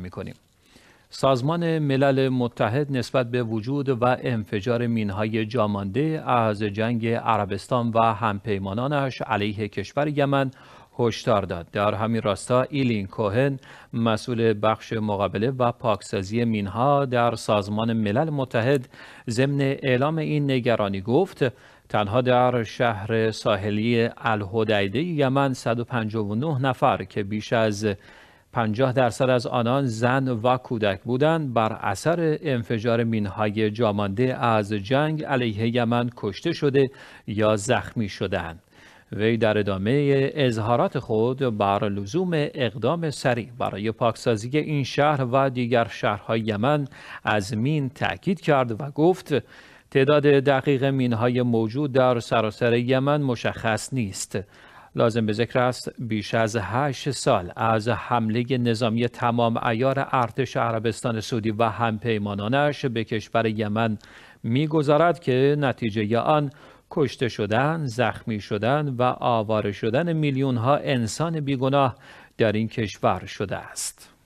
میکنیم. سازمان ملل متحد نسبت به وجود و انفجار مینهای جامانده از جنگ عربستان و همپیمانانش علیه کشور یمن هشدار داد در همین راستا ایلین کوهن مسئول بخش مقابله و پاکسازی مینها در سازمان ملل متحد ضمن اعلام این نگرانی گفت تنها در شهر ساحلی الهدیده یمن 159 نفر که بیش از 50 درصد از آنان زن و کودک بودند بر اثر انفجار مینهای جامانده از جنگ علیه یمن کشته شده یا زخمی شدند وی در ادامه اظهارات خود بر لزوم اقدام سریع برای پاکسازی این شهر و دیگر شهرهای یمن از مین تاکید کرد و گفت تعداد دقیق مینهای موجود در سراسر یمن مشخص نیست لازم به ذکر است بیش از هشت سال از حمله نظامی تمام ایار ارتش عربستان سعودی و همپیمانانش به کشور یمن میگذارد که نتیجه آن کشته شدن، زخمی شدن و آواره شدن میلیون ها انسان بیگناه در این کشور شده است.